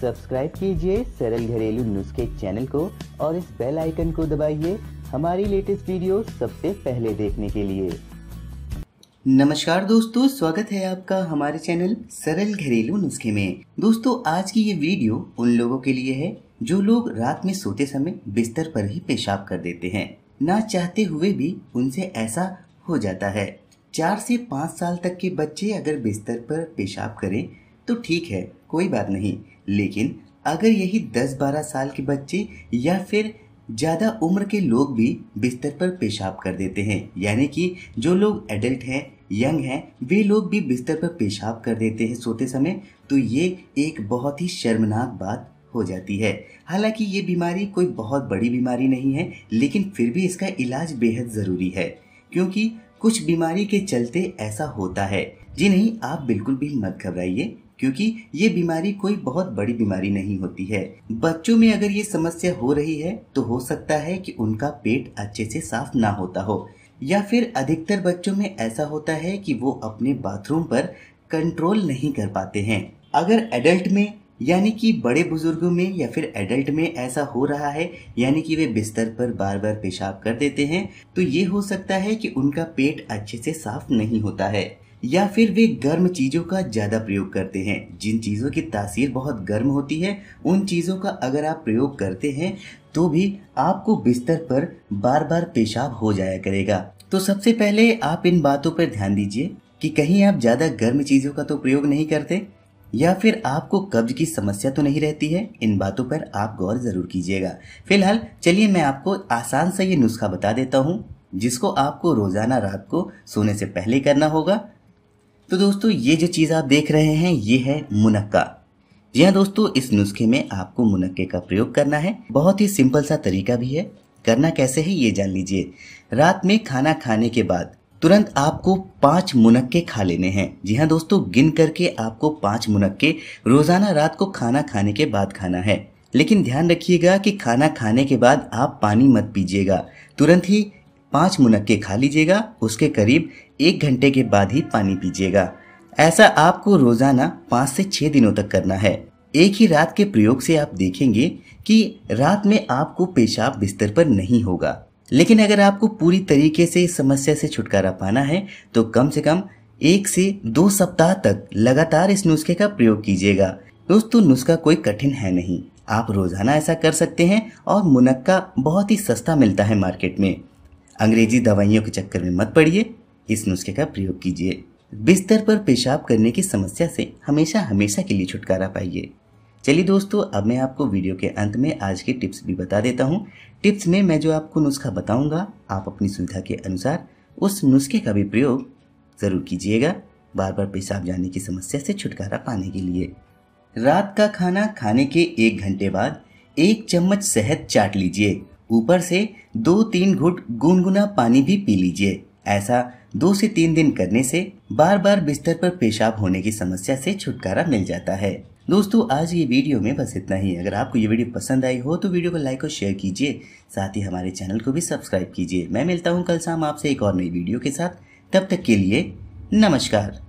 subscribe कीजिए सरल घरेलू नुस्खे चैनल को और इस बेल आइकन को दबाइए हमारी लेटेस्ट वीडियो सबसे पहले देखने के लिए नमस्कार दोस्तों स्वागत है आपका हमारे चैनल सरल घरेलू नुस्खे में दोस्तों आज की ये वीडियो उन लोगों के लिए है जो लोग रात में सोते समय बिस्तर पर ही पेशाब कर देते हैं ना चाहते हुए भी उनसे ऐसा हो जाता है चार से पाँच साल तक के बच्चे अगर बिस्तर पर पेशाब करें तो ठीक है कोई बात नहीं लेकिन अगर यही 10-12 साल के बच्चे या फिर ज़्यादा उम्र के लोग भी बिस्तर पर पेशाब कर देते हैं यानी कि जो लोग एडल्ट हैं यंग हैं वे लोग भी बिस्तर पर पेशाब कर देते हैं सोते समय तो ये एक बहुत ही शर्मनाक बात हो जाती है हालांकि ये बीमारी कोई बहुत बड़ी बीमारी नहीं है लेकिन फिर भी इसका इलाज बेहद ज़रूरी है क्योंकि कुछ बीमारी के चलते ऐसा होता है जी नहीं आप बिल्कुल भी मत घबराइए क्योंकि ये बीमारी कोई बहुत बड़ी बीमारी नहीं होती है बच्चों में अगर ये समस्या हो रही है तो हो सकता है कि उनका पेट अच्छे से साफ ना होता हो या फिर अधिकतर बच्चों में ऐसा होता है कि वो अपने बाथरूम पर कंट्रोल नहीं कर पाते हैं अगर एडल्ट में यानी कि बड़े बुजुर्गों में या फिर एडल्ट में ऐसा हो रहा है यानी कि वे बिस्तर पर बार बार पेशाब कर देते हैं तो ये हो सकता है कि उनका पेट अच्छे से साफ नहीं होता है या फिर वे गर्म चीज़ों का ज़्यादा प्रयोग करते हैं जिन चीज़ों की तासीर बहुत गर्म होती है उन चीज़ों का अगर आप प्रयोग करते हैं तो भी आपको बिस्तर पर बार बार पेशाब हो जाया करेगा तो सबसे पहले आप इन बातों पर ध्यान दीजिए कि कहीं आप ज़्यादा गर्म चीज़ों का तो प्रयोग नहीं करते या फिर आपको कब्ज की समस्या तो नहीं रहती है इन बातों पर आप गौर ज़रूर कीजिएगा फिलहाल चलिए मैं आपको आसान सा ये नुस्खा बता देता हूँ जिसको आपको रोज़ाना रात को सोने से पहले करना होगा तो दोस्तों ये जो चीज़ आप देख रहे हैं ये है मुनक्का जी हाँ दोस्तों इस नुस्खे में आपको मुनक्के का प्रयोग करना है बहुत ही सिंपल सा तरीका भी है करना कैसे है ये जान लीजिए रात में खाना खाने के बाद तुरंत आपको पांच मुनक्के खा लेने हैं जी हाँ दोस्तों गिन करके आपको पांच मुनक्के रोज़ाना रात को खाना खाने के बाद खाना है लेकिन ध्यान रखिएगा कि खाना खाने के बाद आप पानी मत पीजिएगा तुरंत ही पांच मुनक्के खा लीजिएगा उसके करीब एक घंटे के बाद ही पानी पीजिएगा ऐसा आपको रोजाना पाँच से छह दिनों तक करना है एक ही रात के प्रयोग से आप देखेंगे कि रात में आपको पेशाब बिस्तर पर नहीं होगा लेकिन अगर आपको पूरी तरीके से इस समस्या से छुटकारा पाना है तो कम से कम एक से दो सप्ताह तक लगातार इस नुस्खे का प्रयोग कीजिएगा दोस्तों नुस्खा कोई कठिन है नहीं आप रोजाना ऐसा कर सकते हैं और मुनक्का बहुत ही सस्ता मिलता है मार्केट में अंग्रेजी दवाइयों के चक्कर में मत पड़िए इस नुस्खे का प्रयोग कीजिए बिस्तर पर पेशाब करने की समस्या से हमेशा हमेशा के लिए छुटकारा पाइए चलिए दोस्तों अब मैं आपको वीडियो के अंत में आज के टिप्स भी बता देता हूँ टिप्स में मैं जो आपको नुस्खा बताऊँगा आप अपनी सुविधा के अनुसार उस नुस्खे का भी प्रयोग ज़रूर कीजिएगा बार बार पेशाब जाने की समस्या से छुटकारा पाने के लिए रात का खाना खाने के एक घंटे बाद एक चम्मच शहद चाट लीजिए ऊपर से दो तीन घुट गुनगुना पानी भी पी लीजिए ऐसा दो से तीन दिन करने से बार बार बिस्तर पर पेशाब होने की समस्या से छुटकारा मिल जाता है दोस्तों आज ये वीडियो में बस इतना ही अगर आपको ये वीडियो पसंद आई हो तो वीडियो को लाइक और शेयर कीजिए साथ ही हमारे चैनल को भी सब्सक्राइब कीजिए मैं मिलता हूँ कल शाम आपसे एक और नई वीडियो के साथ तब तक के लिए नमस्कार